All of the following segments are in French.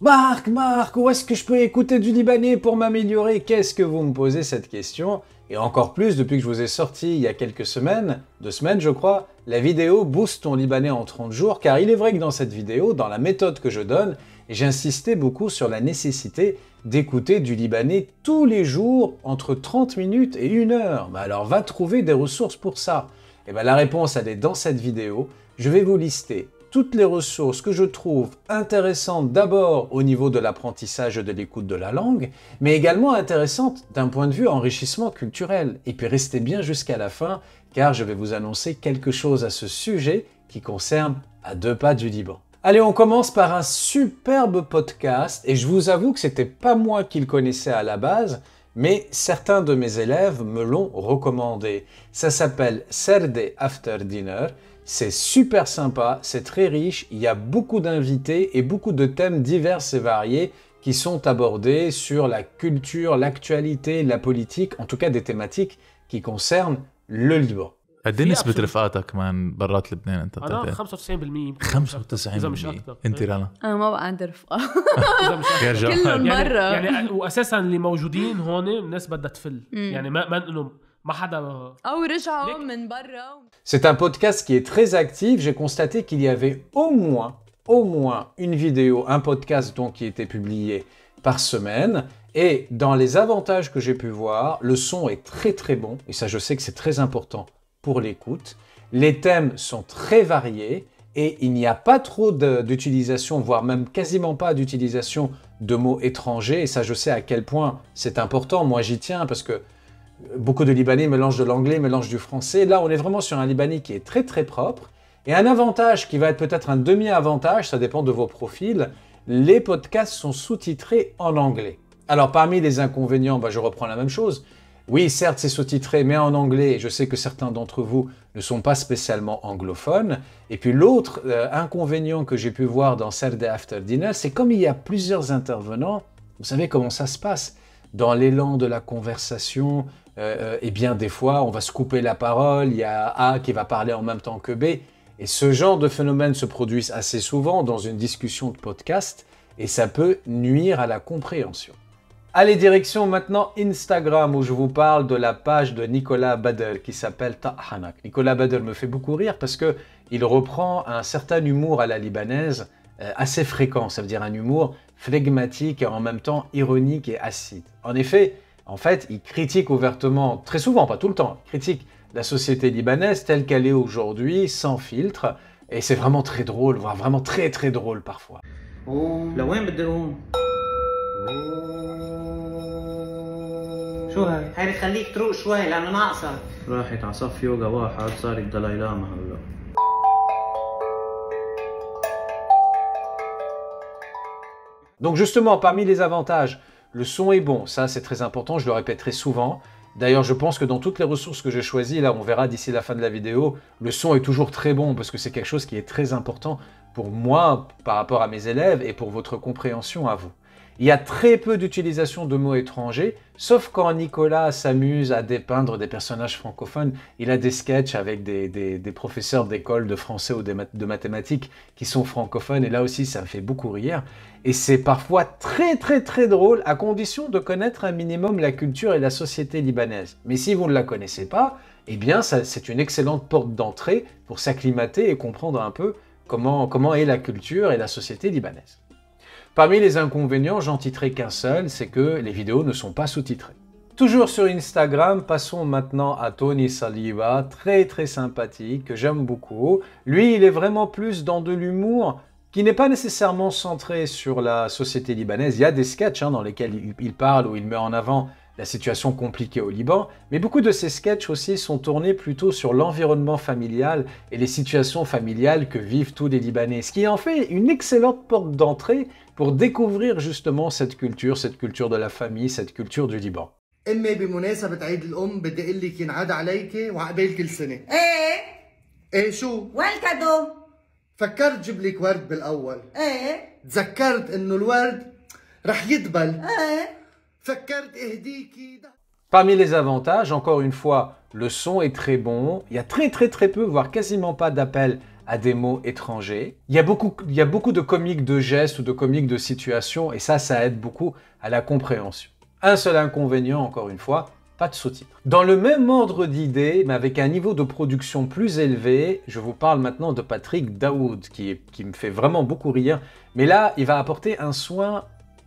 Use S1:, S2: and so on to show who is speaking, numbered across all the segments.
S1: Marc, Marc, où est-ce que je peux écouter du Libanais pour m'améliorer Qu'est-ce que vous me posez cette question Et encore plus depuis que je vous ai sorti il y a quelques semaines, deux semaines je crois, la vidéo Boost ton Libanais en 30 jours, car il est vrai que dans cette vidéo, dans la méthode que je donne, j'insistais beaucoup sur la nécessité d'écouter du Libanais tous les jours entre 30 minutes et 1 heure. Bah alors va trouver des ressources pour ça. Et eh bien la réponse elle est dans cette vidéo, je vais vous lister toutes les ressources que je trouve intéressantes d'abord au niveau de l'apprentissage de l'écoute de la langue, mais également intéressantes d'un point de vue enrichissement culturel. Et puis restez bien jusqu'à la fin, car je vais vous annoncer quelque chose à ce sujet qui concerne à deux pas du Liban. Allez, on commence par un superbe podcast, et je vous avoue que c'était pas moi qui le connaissais à la base, mais certains de mes élèves me l'ont recommandé. Ça s'appelle Serde After Dinner c'est super sympa, c'est très riche, il y a beaucoup d'invités et beaucoup de thèmes divers et variés qui sont abordés sur la culture, l'actualité, la politique, en tout cas des thématiques qui concernent le Liban. قد ايه نسبة رفقاتك من برات لبنان انت؟ انا 95% 95% اذا مش اكثر انت رنا انا ما بقى عندي رفقه كلهم برا يعني, يعني واساسا اللي موجودين هون الناس بدها تفل يعني ما ما انهم c'est un podcast qui est très actif. J'ai constaté qu'il y avait au moins, au moins une vidéo, un podcast donc qui était publié par semaine. Et dans les avantages que j'ai pu voir, le son est très très bon. Et ça, je sais que c'est très important pour l'écoute. Les thèmes sont très variés et il n'y a pas trop d'utilisation, voire même quasiment pas d'utilisation de mots étrangers. Et ça, je sais à quel point c'est important. Moi, j'y tiens parce que Beaucoup de Libanais mélangent de l'anglais, mélangent du français. Là, on est vraiment sur un Libanais qui est très très propre. Et un avantage qui va être peut-être un demi-avantage, ça dépend de vos profils, les podcasts sont sous-titrés en anglais. Alors parmi les inconvénients, bah, je reprends la même chose. Oui, certes, c'est sous-titré, mais en anglais, je sais que certains d'entre vous ne sont pas spécialement anglophones. Et puis l'autre euh, inconvénient que j'ai pu voir dans Saturday After Dinner, c'est comme il y a plusieurs intervenants, vous savez comment ça se passe dans l'élan de la conversation, et euh, euh, eh bien des fois on va se couper la parole, il y a A qui va parler en même temps que B. Et ce genre de phénomène se produit assez souvent dans une discussion de podcast et ça peut nuire à la compréhension. Allez, direction maintenant Instagram où je vous parle de la page de Nicolas Badel, qui s'appelle Ta'hanak. Nicolas Badel me fait beaucoup rire parce que il reprend un certain humour à la libanaise euh, assez fréquent, ça veut dire un humour flegmatique et en même temps ironique et acide. En effet, en fait, il critique ouvertement, très souvent, pas tout le temps, critique la société libanaise telle qu'elle est aujourd'hui, sans filtre. Et c'est vraiment très drôle, voire vraiment très très drôle parfois. Donc justement, parmi les avantages le son est bon, ça c'est très important, je le répéterai souvent. D'ailleurs, je pense que dans toutes les ressources que j'ai choisies, là on verra d'ici la fin de la vidéo, le son est toujours très bon parce que c'est quelque chose qui est très important pour moi par rapport à mes élèves et pour votre compréhension à vous. Il y a très peu d'utilisation de mots étrangers, sauf quand Nicolas s'amuse à dépeindre des personnages francophones. Il a des sketchs avec des, professeurs d'école de français ou de mathématiques qui sont francophones, et là aussi ça me fait beaucoup rire. Et c'est parfois très très très drôle, à condition de connaître un minimum la culture et la société libanaise. Mais si vous ne la connaissez pas, eh bien c'est une excellente porte d'entrée pour s'acclimater et comprendre un peu comment est la culture et la société libanaise. Parmi les inconvénients, j'en titrerai qu'un seul, c'est que les vidéos ne sont pas sous-titrées. Toujours sur Instagram, passons maintenant à Tony Saliba, très très sympathique, que j'aime beaucoup. Lui, il est vraiment plus dans de l'humour qui n'est pas nécessairement centré sur la société libanaise. Il y a des sketchs hein, dans lesquels il parle ou il met en avant la situation compliquée au Liban, mais beaucoup de ces sketchs aussi sont tournés plutôt sur l'environnement familial et les situations familiales que vivent tous les Libanais, ce qui en fait une excellente porte d'entrée pour découvrir justement cette culture, cette culture de la famille, cette culture du Liban. فكرت Parmi les avantages, encore une fois, le son est très bon. Il y a très très très peu, voire quasiment pas d'appels à des mots étrangers. Il y, a beaucoup, il y beaucoup de comiques de gestes ou de comiques de situations, et ça, ça aide beaucoup à la compréhension. Un seul inconvénient, encore une fois, pas de sous-titres. Dans le même ordre d'idées, mais avec un niveau de production plus élevé, je vous parle maintenant de Patrick Daoud, qui me fait vraiment beaucoup rire. Mais là, il va apporter un soin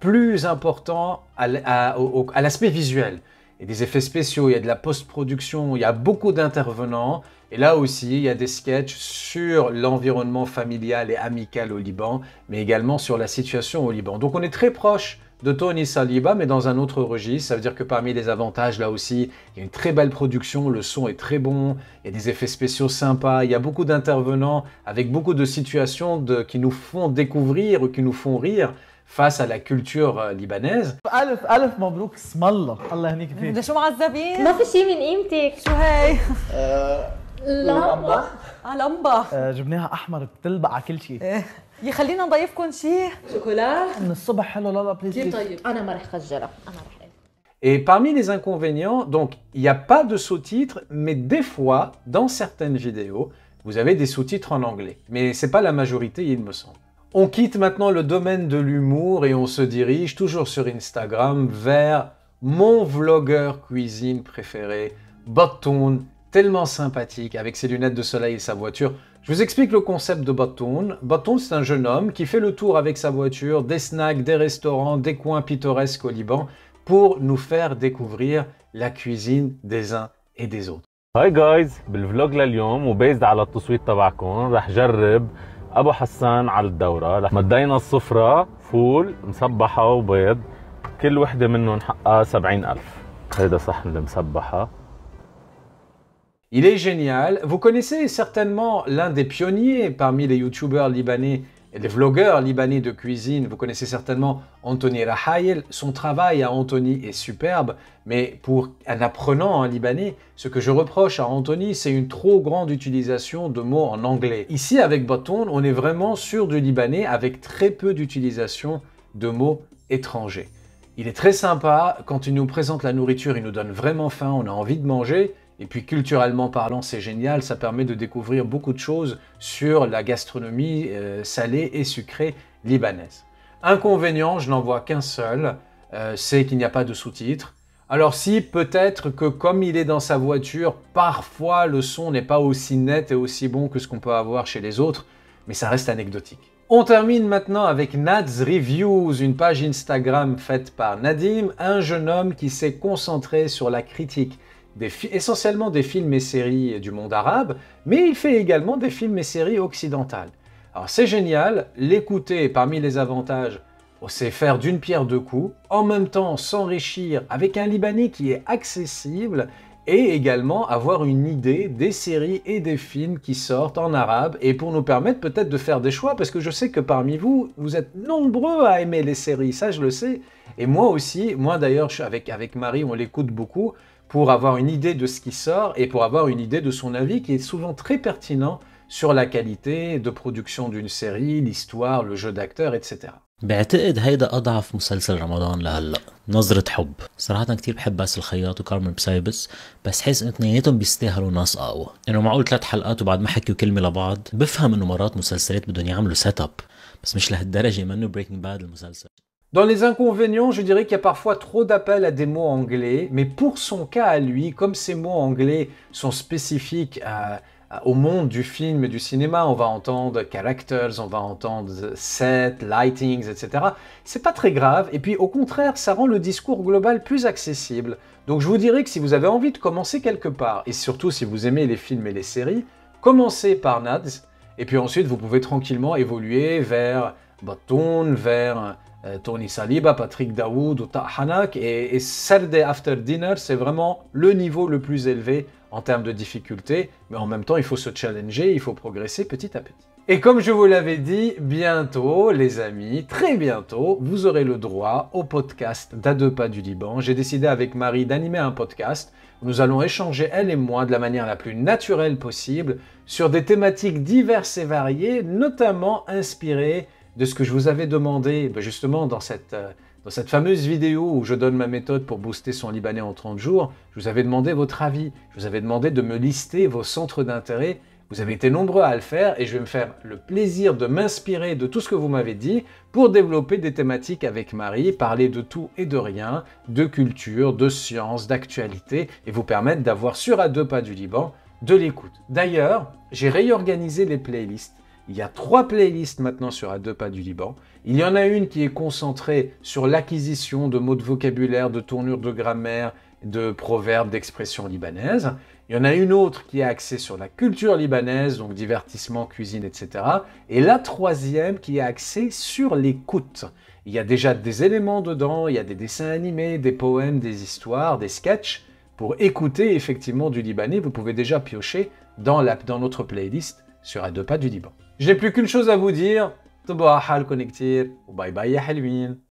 S1: plus important à, l'aspect visuel. Il y a des effets spéciaux, il y a de la post-production, il y a beaucoup d'intervenants. Et là aussi, il y a des sketchs sur l'environnement familial et amical au Liban, mais également sur la situation au Liban. Donc on est très proche de Tony Saliba, mais dans un autre registre. Ça veut dire que parmi les avantages, là aussi, il y a une très belle production, le son est très bon, il y a des effets spéciaux sympas, il y a beaucoup d'intervenants avec beaucoup de situations qui nous font découvrir ou qui nous font rire face à la culture euh, libanaise. Alf, Alf, mabrouk, اسم Allah الله fi. فيك ده شو Ma fi eh, ah, eh, shi min imtik. قيمتك hay? هي
S2: لمبة
S1: اه لمبة جبناها أحمر بتلبق على كل شيء يا خلينا نضيفكم شيء شوكولا من الصبح حلو لا لا بليز كثير طيب أنا ما رح خجلها أنا Et parmi les inconvénients, donc, il n'y a pas de sous-titres, mais des fois, dans certaines vidéos, vous avez des sous-titres en anglais. Mais ce n'est pas la majorité, il me semble. On quitte maintenant le domaine de l'humour et on se dirige toujours sur Instagram vers mon vlogueur cuisine préféré, Batoun, tellement sympathique avec ses lunettes de soleil et sa voiture. Je vous explique le concept de Batoun. Batoun, c'est un jeune homme qui fait le tour avec sa voiture des snacks, des restaurants, des coins pittoresques au Liban pour nous faire découvrir la cuisine des uns et des autres. Hi guys, ابو حسان على الدوره مدينا الصفرة فول مسبحه وبيض كل وحده منهم حقها 70000 هيدا صحن المسبحه Il est génial. Vous connaissez certainement l'un des pionniers parmi les youtubeurs libanais les vlogueurs libanais de cuisine, vous connaissez certainement Anthony Rahayel, son travail à Anthony est superbe, mais pour un apprenant en libanais, ce que je reproche à Anthony, c'est une trop grande utilisation de mots en anglais. Ici, avec Baton, on est vraiment sûr du libanais avec très peu d'utilisation de mots étrangers. Il est très sympa, quand il nous présente la nourriture, il nous donne vraiment faim, on a envie de manger, et puis culturellement parlant, c'est génial, ça permet de découvrir beaucoup de choses sur la gastronomie euh, salée et sucrée libanaise. Inconvénient, je n'en vois qu'un seul, euh, c'est qu'il n'y a pas de sous-titres. Alors si, peut-être que comme il est dans sa voiture, parfois le son n'est pas aussi net et aussi bon que ce qu'on peut avoir chez les autres, mais ça reste anecdotique. On termine maintenant avec Nads Reviews, une page Instagram faite par Nadim, un jeune homme qui s'est concentré sur la critique essentiellement des films et séries du monde arabe, mais il fait également des films et séries occidentales. Alors c'est génial, l'écouter parmi les avantages, oh, c'est faire d'une pierre deux coups, en même temps s'enrichir avec un Libanais qui est accessible et également avoir une idée des séries et des films qui sortent en arabe et pour nous permettre peut-être de faire des choix parce que je sais que parmi vous, vous êtes nombreux à aimer les séries, ça je le sais, et moi aussi, moi d'ailleurs avec Marie on l'écoute beaucoup, pour avoir une idée de ce qui sort et pour avoir une idée de son avis qui est souvent très pertinent sur la qualité de production d'une série, l'histoire, le jeu d'acteur, etc. بعتقد هيدا أضعف مسلسل رمضان لهلا نظرة حب صراحة كتير بحب باسل الخياط وكارمن بسايبس بس حس انه اثنيناتهم بيستاهلوا ناس أقوى إنه معقول ثلاث حلقات وبعد ما حكيوا كلمة لبعض بفهم إنه مرات مسلسلات بدهم يعملوا سيت أب بس مش لهالدرجة منه بريكنج باد المسلسل Dans les inconvénients, je dirais qu'il y a parfois trop d'appels à des mots anglais, mais pour son cas à lui, comme ces mots anglais sont spécifiques au monde du film et du cinéma, on va entendre characters, on va entendre set, lightings, etc. C'est pas très grave, et puis au contraire, ça rend le discours global plus accessible. Donc je vous dirais que si vous avez envie de commencer quelque part, et surtout si vous aimez les films et les séries, commencez par Nads, et puis ensuite vous pouvez tranquillement évoluer vers Baton, vers euh, Tony Saliba, Patrick Daoud ou Et, et Saturday After Dinner, c'est vraiment le niveau le plus élevé en termes de difficulté. Mais en même temps, il faut se challenger, il faut progresser petit à petit. Et comme je vous l'avais dit, bientôt, les amis, très bientôt, vous aurez le droit au podcast d'A deux pas du Liban. J'ai décidé avec Marie d'animer un podcast nous allons échanger, elle et moi, de la manière la plus naturelle possible sur des thématiques diverses et variées, notamment inspirées de ce que je vous avais demandé ben, justement dans cette, euh, dans cette fameuse vidéo où je donne ma méthode pour booster son Libanais en 30 jours. Je vous avais demandé votre avis, je vous avais demandé de me lister vos centres d'intérêt. Vous avez été nombreux à le faire et je vais me faire le plaisir de m'inspirer de tout ce que vous m'avez dit pour développer des thématiques avec Marie, parler de tout et de rien, de culture, de science, d'actualité et vous permettre d'avoir sur à deux pas du Liban de l'écoute. D'ailleurs, j'ai réorganisé les playlists. Il y a trois playlists maintenant sur À deux pas du Liban. Il y en a une qui est concentrée sur l'acquisition de mots de vocabulaire, de tournures de grammaire, de proverbes, d'expressions libanaises. Il y en a une autre qui est axée sur la culture libanaise, donc divertissement, cuisine, etc. Et la troisième qui est axée sur l'écoute. Il y a déjà des éléments dedans, il y a des dessins animés, des poèmes, des histoires, des sketchs. Pour écouter effectivement du libanais, vous pouvez déjà piocher dans, dans notre playlist sur À deux pas du Liban. J'ai plus qu'une chose à vous dire. Tabahal connectir. Bye bye, Halwin.